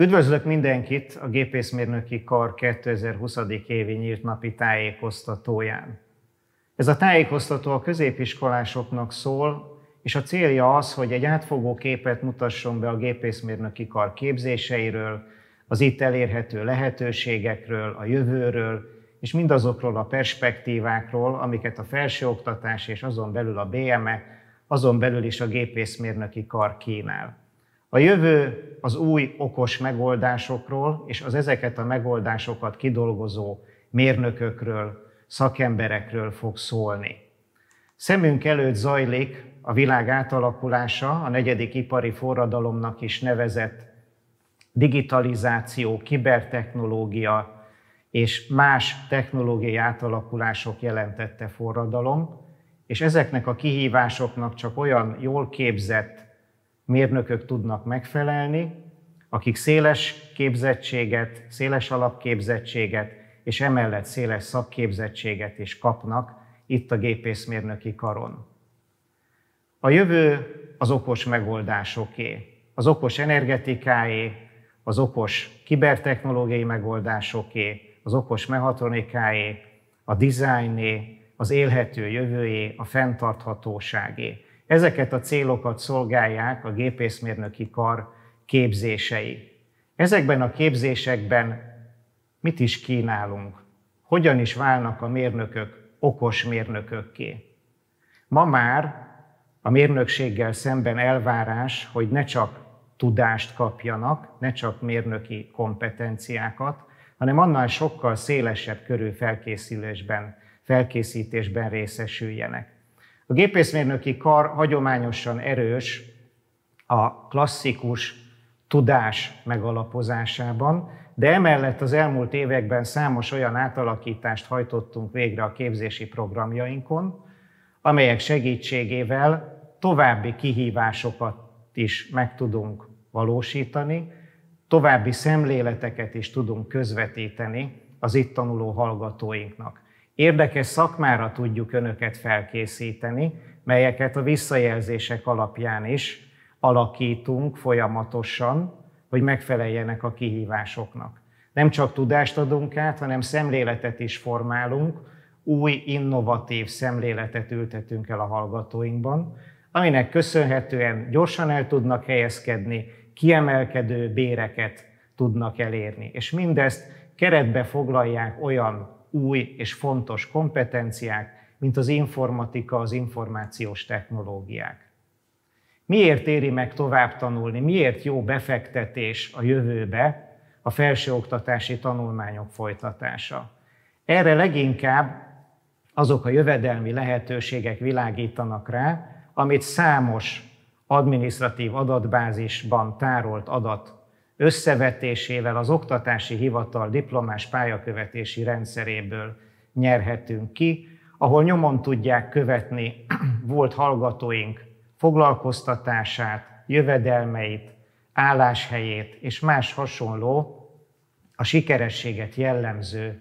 Üdvözlök mindenkit a Gépészmérnöki Kar 2020. évi nyílt napi tájékoztatóján. Ez a tájékoztató a középiskolásoknak szól, és a célja az, hogy egy átfogó képet mutasson be a gépészmérnöki kar képzéseiről, az itt elérhető lehetőségekről, a jövőről, és mindazokról a perspektívákról, amiket a felsőoktatás és azon belül a BME, azon belül is a gépészmérnöki kar kínál. A jövő az új okos megoldásokról és az ezeket a megoldásokat kidolgozó mérnökökről, szakemberekről fog szólni. Szemünk előtt zajlik a világ átalakulása, a negyedik ipari forradalomnak is nevezett digitalizáció, kibertechnológia és más technológiai átalakulások jelentette forradalom, és ezeknek a kihívásoknak csak olyan jól képzett mérnökök tudnak megfelelni, akik széles képzettséget, széles alapképzettséget és emellett széles szakképzettséget is kapnak itt a gépészmérnöki karon. A jövő az okos megoldásoké, az okos energetikáé, az okos kibertechnológiai megoldásoké, az okos mehatronikáé, a dizájné, az élhető jövőjé, a fenntarthatóságé. Ezeket a célokat szolgálják a gépészmérnöki kar képzései. Ezekben a képzésekben mit is kínálunk? Hogyan is válnak a mérnökök okos mérnökökké? Ma már a mérnökséggel szemben elvárás, hogy ne csak tudást kapjanak, ne csak mérnöki kompetenciákat, hanem annál sokkal szélesebb körű felkészülésben, felkészítésben részesüljenek. A gépészmérnöki kar hagyományosan erős a klasszikus tudás megalapozásában, de emellett az elmúlt években számos olyan átalakítást hajtottunk végre a képzési programjainkon, amelyek segítségével további kihívásokat is meg tudunk valósítani, további szemléleteket is tudunk közvetíteni az itt tanuló hallgatóinknak. Érdekes szakmára tudjuk önöket felkészíteni, melyeket a visszajelzések alapján is alakítunk folyamatosan, hogy megfeleljenek a kihívásoknak. Nem csak tudást adunk át, hanem szemléletet is formálunk, új, innovatív szemléletet ültetünk el a hallgatóinkban, aminek köszönhetően gyorsan el tudnak helyezkedni, kiemelkedő béreket tudnak elérni. És mindezt keretbe foglalják olyan új és fontos kompetenciák, mint az informatika, az információs technológiák. Miért éri meg tovább tanulni, miért jó befektetés a jövőbe a felsőoktatási tanulmányok folytatása? Erre leginkább azok a jövedelmi lehetőségek világítanak rá, amit számos administratív adatbázisban tárolt adat összevetésével az oktatási hivatal diplomás pályakövetési rendszeréből nyerhetünk ki, ahol nyomon tudják követni volt hallgatóink foglalkoztatását, jövedelmeit, álláshelyét és más hasonló a sikerességet jellemző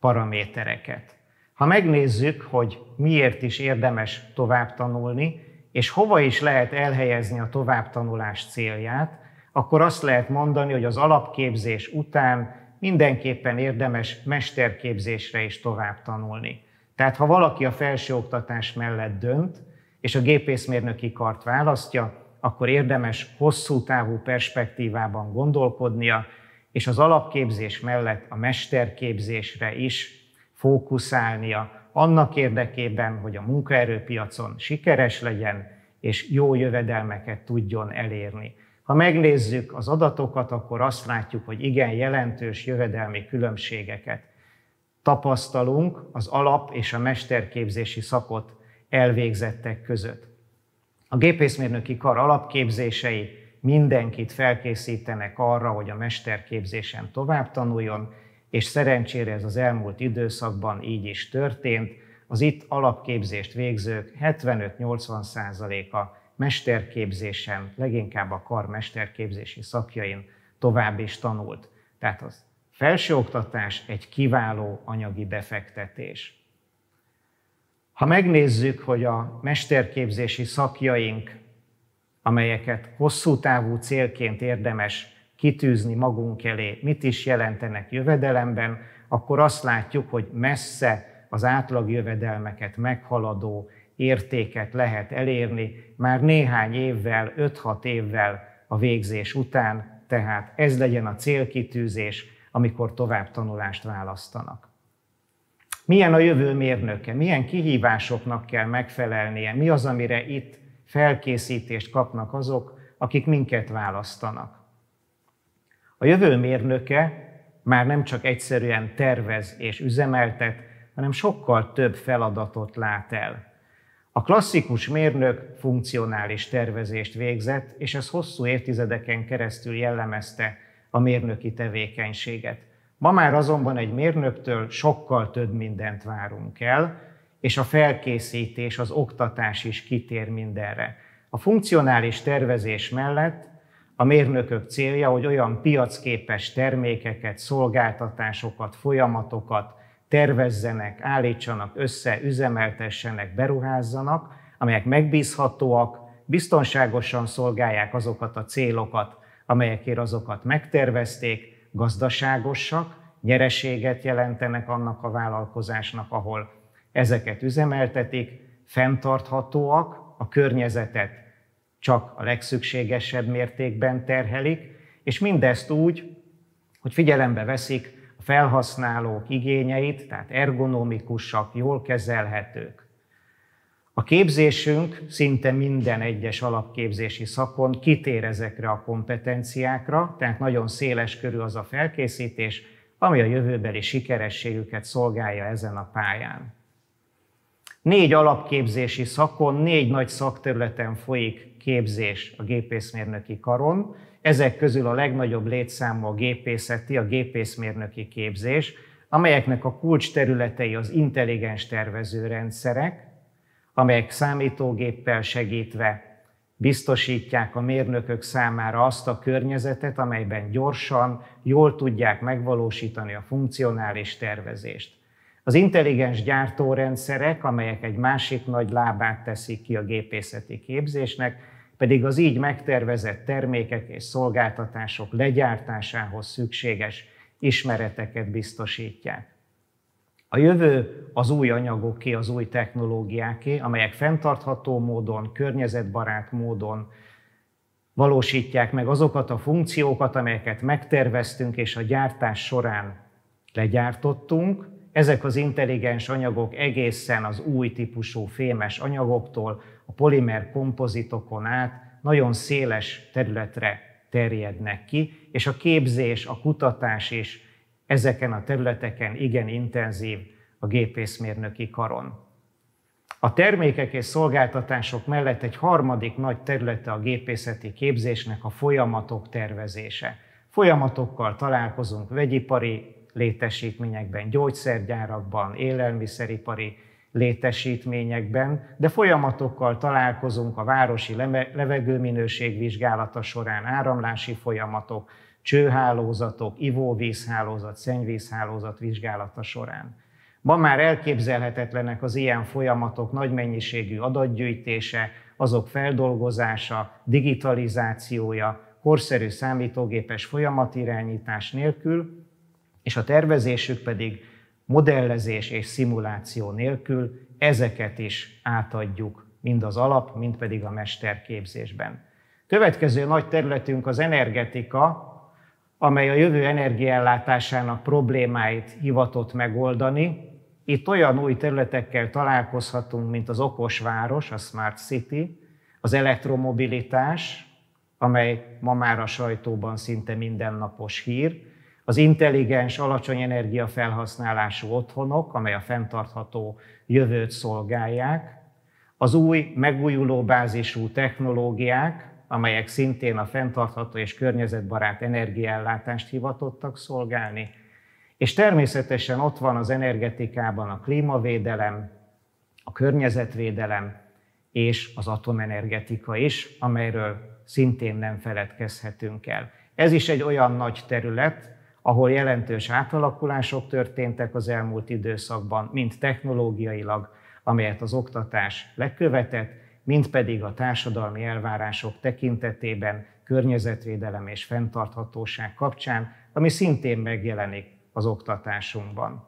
paramétereket. Ha megnézzük, hogy miért is érdemes tovább tanulni, és hova is lehet elhelyezni a továbbtanulás célját, akkor azt lehet mondani, hogy az alapképzés után mindenképpen érdemes mesterképzésre is tovább tanulni. Tehát ha valaki a felsőoktatás mellett dönt, és a gépészmérnöki kart választja, akkor érdemes hosszú távú perspektívában gondolkodnia, és az alapképzés mellett a mesterképzésre is fókuszálnia, annak érdekében, hogy a munkaerőpiacon sikeres legyen, és jó jövedelmeket tudjon elérni. Ha megnézzük az adatokat, akkor azt látjuk, hogy igen jelentős jövedelmi különbségeket tapasztalunk az alap és a mesterképzési szakot elvégzettek között. A gépészmérnöki kar alapképzései mindenkit felkészítenek arra, hogy a mesterképzésen tovább tanuljon, és szerencsére ez az elmúlt időszakban így is történt. Az itt alapképzést végzők 75-80%-a mesterképzésen, leginkább a kar mesterképzési szakjain tovább is tanult. Tehát az felsőoktatás egy kiváló anyagi befektetés. Ha megnézzük, hogy a mesterképzési szakjaink, amelyeket hosszú távú célként érdemes kitűzni magunk elé, mit is jelentenek jövedelemben, akkor azt látjuk, hogy messze az átlag jövedelmeket meghaladó értéket lehet elérni már néhány évvel, 5-6 évvel a végzés után, tehát ez legyen a célkitűzés, amikor tovább tanulást választanak. Milyen a jövő mérnöke? Milyen kihívásoknak kell megfelelnie? Mi az, amire itt felkészítést kapnak azok, akik minket választanak? A jövő mérnöke már nem csak egyszerűen tervez és üzemeltet, hanem sokkal több feladatot lát el. A klasszikus mérnök funkcionális tervezést végzett, és ez hosszú évtizedeken keresztül jellemezte a mérnöki tevékenységet. Ma már azonban egy mérnöktől sokkal több mindent várunk el, és a felkészítés, az oktatás is kitér mindenre. A funkcionális tervezés mellett a mérnökök célja, hogy olyan piacképes termékeket, szolgáltatásokat, folyamatokat, tervezzenek, állítsanak össze, üzemeltessenek, beruházzanak, amelyek megbízhatóak, biztonságosan szolgálják azokat a célokat, amelyekért azokat megtervezték, gazdaságosak, nyereséget jelentenek annak a vállalkozásnak, ahol ezeket üzemeltetik, fenntarthatóak, a környezetet csak a legszükségesebb mértékben terhelik, és mindezt úgy, hogy figyelembe veszik felhasználók igényeit, tehát ergonomikusak, jól kezelhetők. A képzésünk szinte minden egyes alapképzési szakon kitér ezekre a kompetenciákra, tehát nagyon széles körű az a felkészítés, ami a jövőbeli sikerességüket szolgálja ezen a pályán. Négy alapképzési szakon, négy nagy szakterületen folyik képzés a gépészmérnöki karon. Ezek közül a legnagyobb létszámú a gépészeti, a gépészmérnöki képzés, amelyeknek a kulcs területei az intelligens tervezőrendszerek, amelyek számítógéppel segítve biztosítják a mérnökök számára azt a környezetet, amelyben gyorsan, jól tudják megvalósítani a funkcionális tervezést. Az intelligens gyártórendszerek, amelyek egy másik nagy lábát teszik ki a gépészeti képzésnek, pedig az így megtervezett termékek és szolgáltatások legyártásához szükséges ismereteket biztosítják. A jövő az új anyagoké, az új technológiáké, amelyek fenntartható módon, környezetbarát módon valósítják meg azokat a funkciókat, amelyeket megterveztünk és a gyártás során legyártottunk, ezek az intelligens anyagok egészen az új típusú fémes anyagoktól, a polimer kompozitokon át nagyon széles területre terjednek ki, és a képzés, a kutatás is ezeken a területeken igen intenzív a gépészmérnöki karon. A termékek és szolgáltatások mellett egy harmadik nagy területe a gépészeti képzésnek a folyamatok tervezése. Folyamatokkal találkozunk vegyipari, létesítményekben, gyógyszergyárakban, élelmiszeripari létesítményekben, de folyamatokkal találkozunk a városi levegőminőség vizsgálata során, áramlási folyamatok, csőhálózatok, ivóvízhálózat, szennyvízhálózat vizsgálata során. Ma már elképzelhetetlenek az ilyen folyamatok nagy mennyiségű adatgyűjtése, azok feldolgozása, digitalizációja, korszerű számítógépes folyamatirányítás nélkül, és a tervezésük pedig modellezés és szimuláció nélkül ezeket is átadjuk mind az alap, mind pedig a mesterképzésben. Következő nagy területünk az energetika, amely a jövő energiállátásának problémáit hivatott megoldani. Itt olyan új területekkel találkozhatunk, mint az okos város, a Smart City, az elektromobilitás, amely ma már a sajtóban szinte mindennapos hír, az intelligens, alacsony energiafelhasználású otthonok, amely a fenntartható jövőt szolgálják, az új megújuló bázisú technológiák, amelyek szintén a fenntartható és környezetbarát energiállátást hivatottak szolgálni, és természetesen ott van az energetikában a klímavédelem, a környezetvédelem és az atomenergetika is, amelyről szintén nem feledkezhetünk el. Ez is egy olyan nagy terület, ahol jelentős átalakulások történtek az elmúlt időszakban, mind technológiailag, amelyet az oktatás lekövetett, mind pedig a társadalmi elvárások tekintetében, környezetvédelem és fenntarthatóság kapcsán, ami szintén megjelenik az oktatásunkban.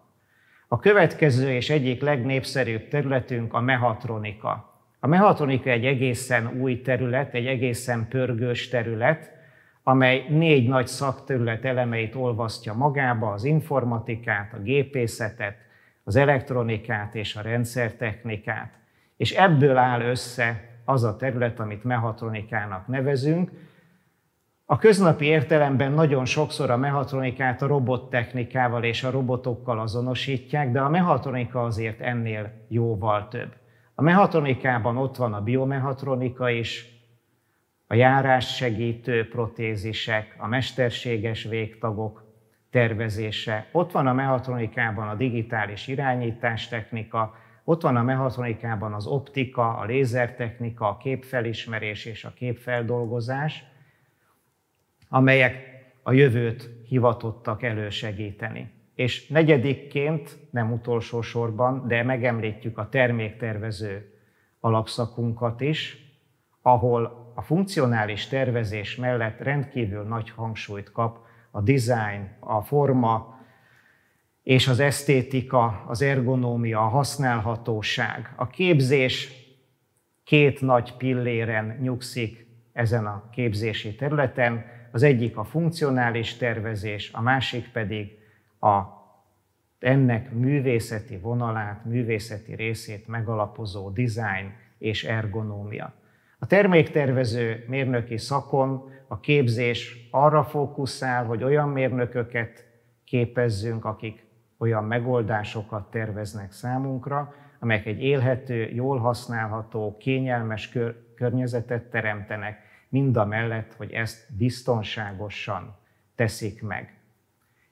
A következő és egyik legnépszerűbb területünk a mehatronika. A mehatronika egy egészen új terület, egy egészen pörgős terület, amely négy nagy szakterület elemeit olvasztja magába, az informatikát, a gépészetet, az elektronikát és a rendszertechnikát. És ebből áll össze az a terület, amit mehatronikának nevezünk. A köznapi értelemben nagyon sokszor a mehatronikát a robottechnikával és a robotokkal azonosítják, de a mehatronika azért ennél jóval több. A mehatronikában ott van a biomehatronika is, a járássegítő protézisek, a mesterséges végtagok tervezése, ott van a mehatronikában a digitális irányítás technika, ott van a mehatronikában az optika, a lézertechnika, a képfelismerés és a képfeldolgozás, amelyek a jövőt hivatottak elősegíteni. És negyedikként, nem utolsó sorban, de megemlítjük a terméktervező alapszakunkat is, ahol a funkcionális tervezés mellett rendkívül nagy hangsúlyt kap a design, a forma és az esztétika, az ergonómia, a használhatóság. A képzés két nagy pilléren nyugszik ezen a képzési területen, az egyik a funkcionális tervezés, a másik pedig a ennek művészeti vonalát, művészeti részét megalapozó design és ergonómia. A terméktervező mérnöki szakon a képzés arra fókuszál, hogy olyan mérnököket képezzünk, akik olyan megoldásokat terveznek számunkra, amelyek egy élhető, jól használható, kényelmes kör- környezetet teremtenek, mind a mellett, hogy ezt biztonságosan teszik meg.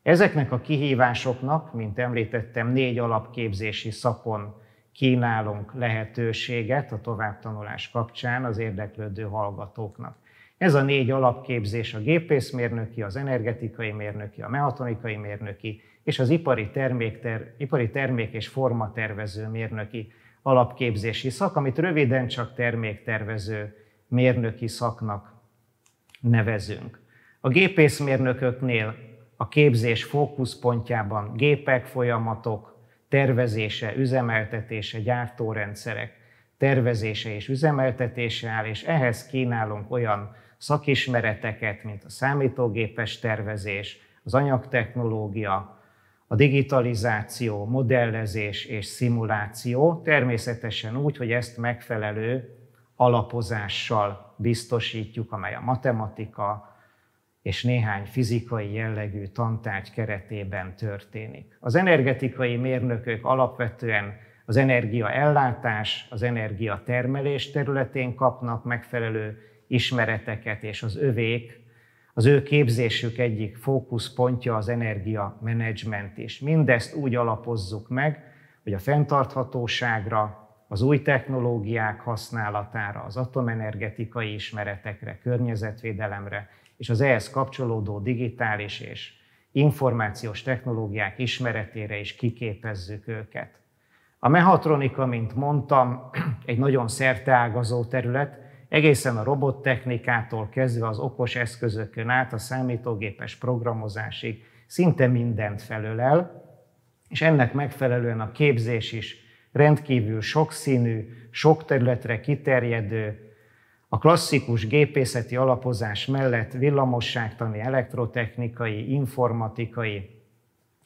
Ezeknek a kihívásoknak, mint említettem, négy alapképzési szakon kínálunk lehetőséget a továbbtanulás kapcsán az érdeklődő hallgatóknak. Ez a négy alapképzés a gépészmérnöki, az energetikai mérnöki, a mehatonikai mérnöki és az ipari, termék, ter, ipari termék és formatervező mérnöki alapképzési szak, amit röviden csak terméktervező mérnöki szaknak nevezünk. A gépészmérnököknél a képzés fókuszpontjában gépek, folyamatok, tervezése, üzemeltetése, gyártórendszerek tervezése és üzemeltetése áll, és ehhez kínálunk olyan szakismereteket, mint a számítógépes tervezés, az anyagtechnológia, a digitalizáció, modellezés és szimuláció, természetesen úgy, hogy ezt megfelelő alapozással biztosítjuk, amely a matematika, és néhány fizikai jellegű tantárgy keretében történik. Az energetikai mérnökök alapvetően az energiaellátás, az energiatermelés területén kapnak megfelelő ismereteket, és az övék, az ő képzésük egyik fókuszpontja az energiamenedzsment is. Mindezt úgy alapozzuk meg, hogy a fenntarthatóságra, az új technológiák használatára, az atomenergetikai ismeretekre, környezetvédelemre és az ehhez kapcsolódó digitális és információs technológiák ismeretére is kiképezzük őket. A mehatronika, mint mondtam, egy nagyon szerteágazó terület, egészen a robottechnikától kezdve az okos eszközökön át a számítógépes programozásig szinte mindent felölel, és ennek megfelelően a képzés is rendkívül sokszínű, sok területre kiterjedő, a klasszikus gépészeti alapozás mellett villamosságtani, elektrotechnikai, informatikai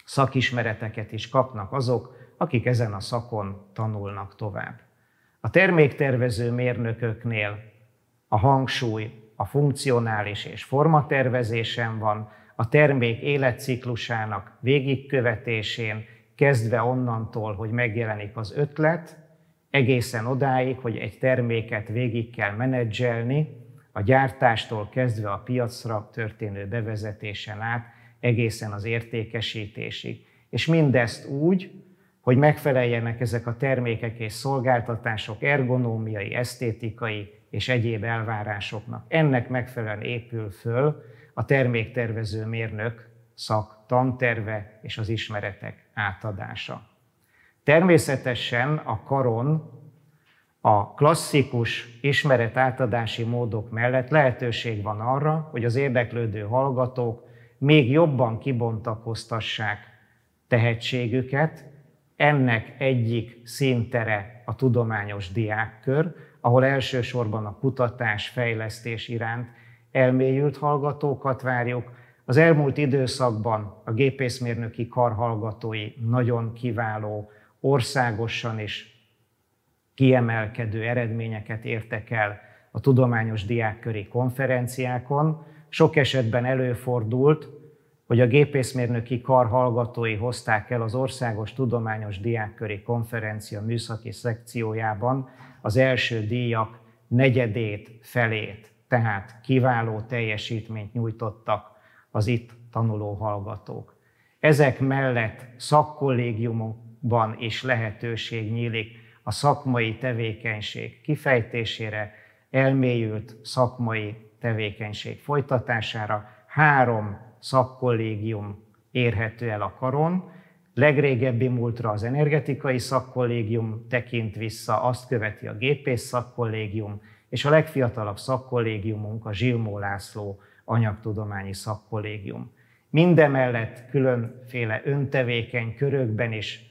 szakismereteket is kapnak azok, akik ezen a szakon tanulnak tovább. A terméktervező mérnököknél a hangsúly a funkcionális és formatervezésen van, a termék életciklusának végigkövetésén, kezdve onnantól, hogy megjelenik az ötlet, egészen odáig, hogy egy terméket végig kell menedzselni, a gyártástól kezdve a piacra történő bevezetésen át, egészen az értékesítésig. És mindezt úgy, hogy megfeleljenek ezek a termékek és szolgáltatások ergonómiai, esztétikai és egyéb elvárásoknak. Ennek megfelelően épül föl a terméktervező mérnök szak tanterve és az ismeretek átadása. Természetesen a karon a klasszikus ismeretátadási módok mellett lehetőség van arra, hogy az érdeklődő hallgatók még jobban kibontakoztassák tehetségüket. Ennek egyik szintere a tudományos diákkör, ahol elsősorban a kutatás, fejlesztés iránt elmélyült hallgatókat várjuk. Az elmúlt időszakban a gépészmérnöki kar hallgatói nagyon kiváló országosan is kiemelkedő eredményeket értek el a tudományos diákköri konferenciákon. Sok esetben előfordult, hogy a gépészmérnöki kar hallgatói hozták el az Országos Tudományos Diákköri Konferencia műszaki szekciójában az első díjak negyedét, felét, tehát kiváló teljesítményt nyújtottak az itt tanuló hallgatók. Ezek mellett szakkollégiumok van és lehetőség nyílik a szakmai tevékenység kifejtésére, elmélyült szakmai tevékenység folytatására. Három szakkollégium érhető el a karon. Legrégebbi múltra az energetikai szakkollégium tekint vissza, azt követi a gépész szakkollégium, és a legfiatalabb szakkollégiumunk a Zsilmó László anyagtudományi szakkollégium. Mindemellett különféle öntevékeny körökben is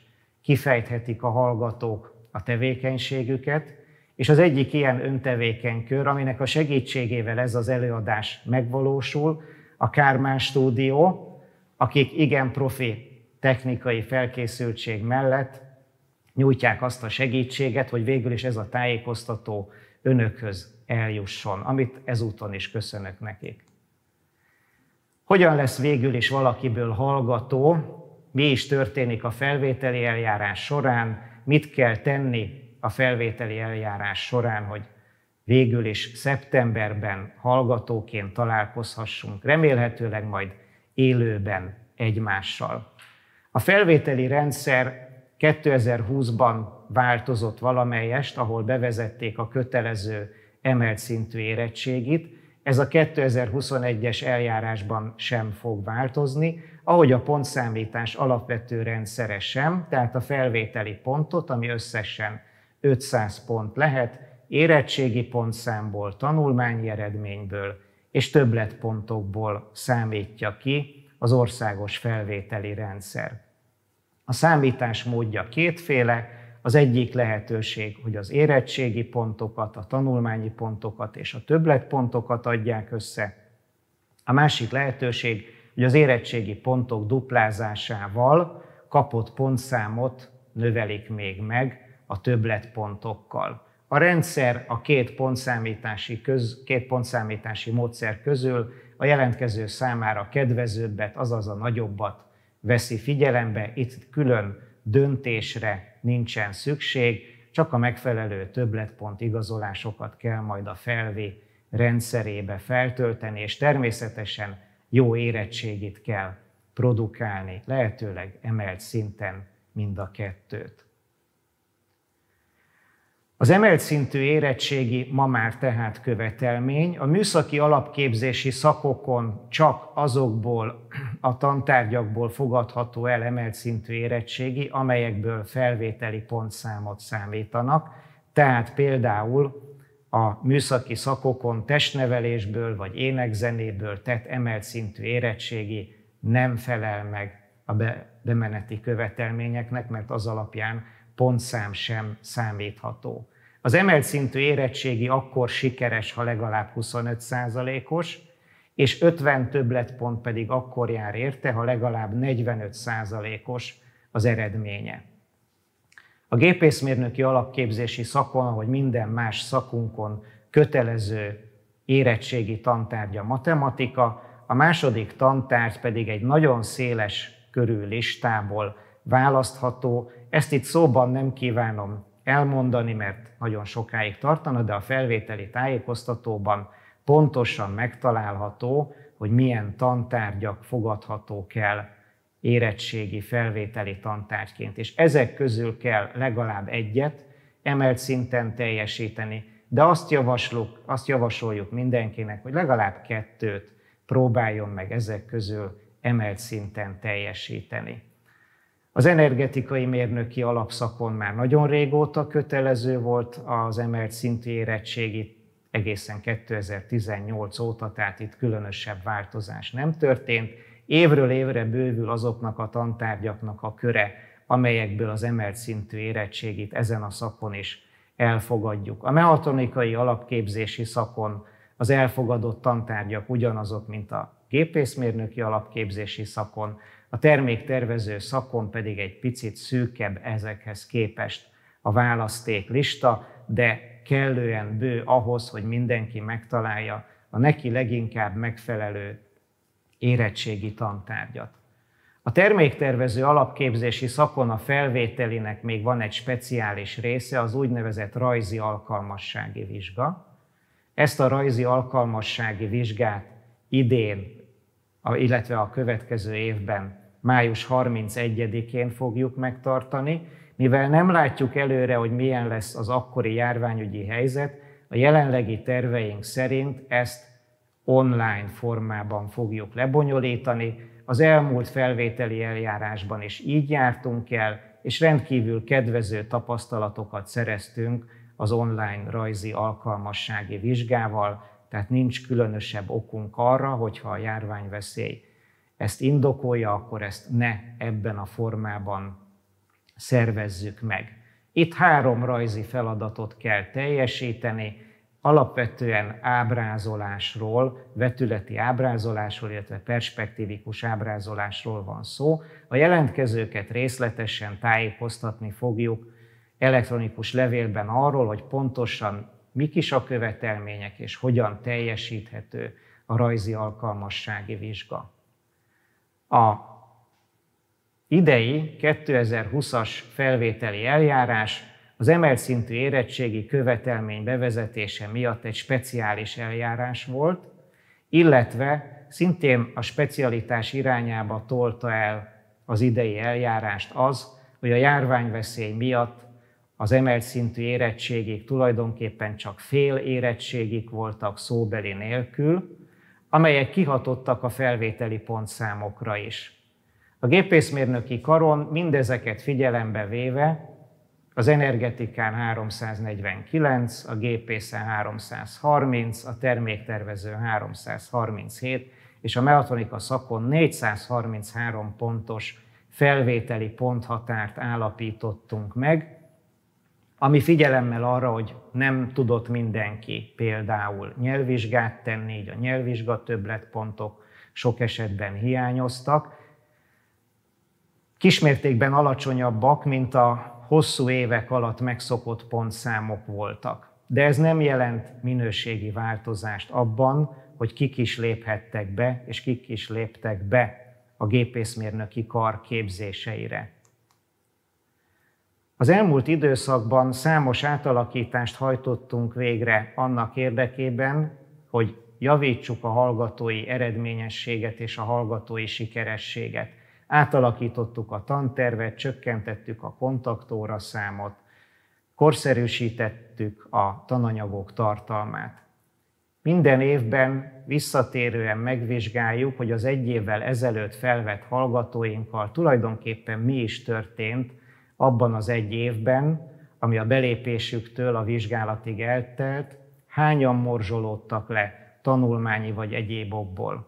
kifejthetik a hallgatók a tevékenységüket, és az egyik ilyen öntevékeny kör, aminek a segítségével ez az előadás megvalósul, a Kármán stúdió, akik igen profi technikai felkészültség mellett nyújtják azt a segítséget, hogy végül is ez a tájékoztató önökhöz eljusson, amit ezúton is köszönök nekik. Hogyan lesz végül is valakiből hallgató, mi is történik a felvételi eljárás során, mit kell tenni a felvételi eljárás során, hogy végül is szeptemberben hallgatóként találkozhassunk, remélhetőleg majd élőben egymással. A felvételi rendszer 2020-ban változott valamelyest, ahol bevezették a kötelező emelt szintű érettségit. Ez a 2021-es eljárásban sem fog változni, ahogy a pontszámítás alapvető rendszere sem, tehát a felvételi pontot, ami összesen 500 pont lehet, érettségi pontszámból, tanulmányi eredményből és többletpontokból számítja ki az országos felvételi rendszer. A számítás módja kétféle, az egyik lehetőség, hogy az érettségi pontokat, a tanulmányi pontokat és a többletpontokat adják össze. A másik lehetőség, hogy az érettségi pontok duplázásával kapott pontszámot növelik még meg a többletpontokkal. A rendszer a két pontszámítási, köz, két pontszámítási módszer közül a jelentkező számára kedvezőbbet, azaz a nagyobbat veszi figyelembe, itt külön döntésre nincsen szükség, csak a megfelelő többletpont igazolásokat kell majd a felvé rendszerébe feltölteni, és természetesen jó érettségit kell produkálni, lehetőleg emelt szinten mind a kettőt. Az emelt szintű érettségi ma már tehát követelmény. A műszaki alapképzési szakokon csak azokból a tantárgyakból fogadható el emelt szintű érettségi, amelyekből felvételi pontszámot számítanak. Tehát például a műszaki szakokon testnevelésből vagy énekzenéből tett emelt szintű érettségi nem felel meg a bemeneti követelményeknek, mert az alapján pontszám sem számítható. Az emelt szintű érettségi akkor sikeres, ha legalább 25%-os, és 50 többletpont pedig akkor jár érte, ha legalább 45%-os az eredménye. A gépészmérnöki alapképzési szakon, vagy minden más szakunkon kötelező érettségi tantárgya matematika, a második tantárgy pedig egy nagyon széles körű listából választható. Ezt itt szóban nem kívánom elmondani, mert nagyon sokáig tartana, de a felvételi tájékoztatóban pontosan megtalálható, hogy milyen tantárgyak fogadhatók el érettségi felvételi tantárgyként, és ezek közül kell legalább egyet emelt szinten teljesíteni, de azt, javasluk, azt javasoljuk mindenkinek, hogy legalább kettőt próbáljon meg ezek közül emelt szinten teljesíteni. Az energetikai mérnöki alapszakon már nagyon régóta kötelező volt az emelt szintű érettségi, egészen 2018 óta, tehát itt különösebb változás nem történt, évről évre bővül azoknak a tantárgyaknak a köre, amelyekből az emelt szintű érettségit ezen a szakon is elfogadjuk. A mechatronikai alapképzési szakon az elfogadott tantárgyak ugyanazok, mint a gépészmérnöki alapképzési szakon, a terméktervező szakon pedig egy picit szűkebb ezekhez képest a választék lista, de kellően bő ahhoz, hogy mindenki megtalálja a neki leginkább megfelelő érettségi tantárgyat. A terméktervező alapképzési szakon a felvételinek még van egy speciális része, az úgynevezett rajzi alkalmassági vizsga. Ezt a rajzi alkalmassági vizsgát idén, illetve a következő évben, május 31-én fogjuk megtartani, mivel nem látjuk előre, hogy milyen lesz az akkori járványügyi helyzet, a jelenlegi terveink szerint ezt online formában fogjuk lebonyolítani. Az elmúlt felvételi eljárásban is így jártunk el, és rendkívül kedvező tapasztalatokat szereztünk az online rajzi alkalmassági vizsgával, tehát nincs különösebb okunk arra, hogyha a járványveszély ezt indokolja, akkor ezt ne ebben a formában szervezzük meg. Itt három rajzi feladatot kell teljesíteni, alapvetően ábrázolásról, vetületi ábrázolásról, illetve perspektívikus ábrázolásról van szó. A jelentkezőket részletesen tájékoztatni fogjuk elektronikus levélben arról, hogy pontosan mik is a követelmények és hogyan teljesíthető a rajzi alkalmassági vizsga. A idei 2020-as felvételi eljárás az emelt szintű érettségi követelmény bevezetése miatt egy speciális eljárás volt, illetve szintén a specialitás irányába tolta el az idei eljárást az, hogy a járványveszély miatt az emelt szintű érettségig tulajdonképpen csak fél érettségig voltak szóbeli nélkül, amelyek kihatottak a felvételi pontszámokra is. A gépészmérnöki karon mindezeket figyelembe véve az energetikán 349, a gépészen 330, a terméktervező 337, és a melatonika szakon 433 pontos felvételi ponthatárt állapítottunk meg, ami figyelemmel arra, hogy nem tudott mindenki például nyelvvizsgát tenni, így a nyelvvizsga többletpontok sok esetben hiányoztak. Kismértékben alacsonyabbak, mint a hosszú évek alatt megszokott pontszámok voltak. De ez nem jelent minőségi változást abban, hogy kik is léphettek be, és kik is léptek be a gépészmérnöki kar képzéseire. Az elmúlt időszakban számos átalakítást hajtottunk végre annak érdekében, hogy javítsuk a hallgatói eredményességet és a hallgatói sikerességet átalakítottuk a tantervet, csökkentettük a kontaktóra számot, korszerűsítettük a tananyagok tartalmát. Minden évben visszatérően megvizsgáljuk, hogy az egy évvel ezelőtt felvett hallgatóinkkal tulajdonképpen mi is történt abban az egy évben, ami a belépésüktől a vizsgálatig eltelt, hányan morzsolódtak le tanulmányi vagy egyéb okból.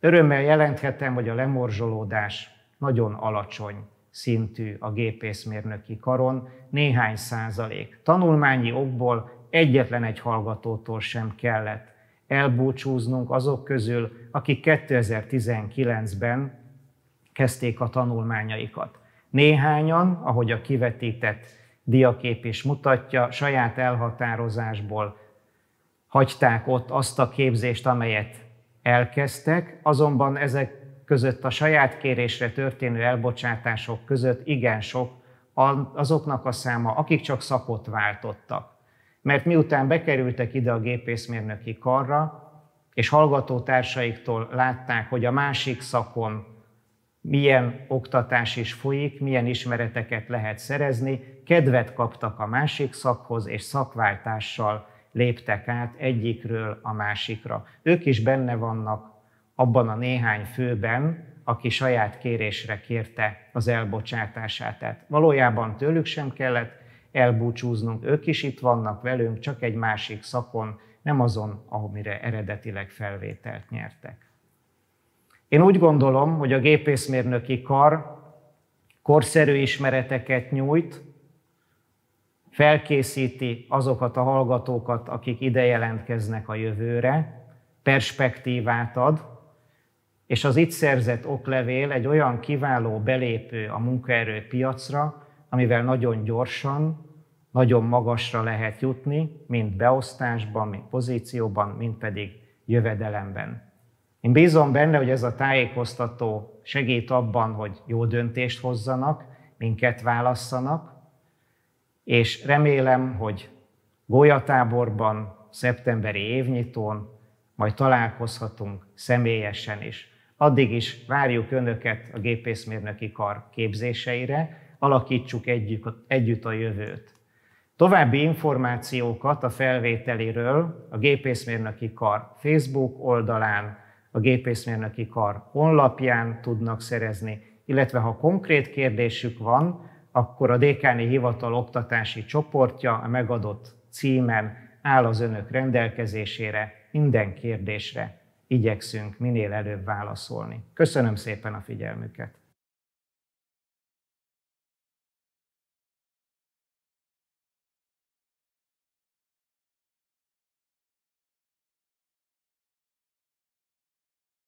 Örömmel jelenthetem, hogy a lemorzsolódás nagyon alacsony szintű a gépészmérnöki karon, néhány százalék. Tanulmányi okból egyetlen egy hallgatótól sem kellett elbúcsúznunk azok közül, akik 2019-ben kezdték a tanulmányaikat. Néhányan, ahogy a kivetített diakép is mutatja, saját elhatározásból hagyták ott azt a képzést, amelyet elkezdtek, azonban ezek között a saját kérésre történő elbocsátások között igen sok azoknak a száma, akik csak szakot váltottak. Mert miután bekerültek ide a gépészmérnöki karra, és hallgatótársaiktól látták, hogy a másik szakon milyen oktatás is folyik, milyen ismereteket lehet szerezni, kedvet kaptak a másik szakhoz, és szakváltással léptek át egyikről a másikra. Ők is benne vannak abban a néhány főben, aki saját kérésre kérte az elbocsátását. Tehát valójában tőlük sem kellett elbúcsúznunk, ők is itt vannak velünk, csak egy másik szakon, nem azon, amire eredetileg felvételt nyertek. Én úgy gondolom, hogy a gépészmérnöki kar korszerű ismereteket nyújt, felkészíti azokat a hallgatókat, akik ide jelentkeznek a jövőre, perspektívát ad, és az itt szerzett oklevél egy olyan kiváló belépő a munkaerőpiacra, amivel nagyon gyorsan, nagyon magasra lehet jutni, mind beosztásban, mind pozícióban, mind pedig jövedelemben. Én bízom benne, hogy ez a tájékoztató segít abban, hogy jó döntést hozzanak, minket válasszanak, és remélem, hogy gólyatáborban, szeptemberi évnyitón majd találkozhatunk személyesen is. Addig is várjuk Önöket a gépészmérnöki kar képzéseire, alakítsuk együtt, a jövőt. További információkat a felvételiről a Gépészmérnöki Kar Facebook oldalán, a Gépészmérnöki Kar honlapján tudnak szerezni, illetve ha konkrét kérdésük van, akkor a Dékáni Hivatal oktatási csoportja a megadott címen áll az önök rendelkezésére minden kérdésre igyekszünk minél előbb válaszolni. Köszönöm szépen a figyelmüket!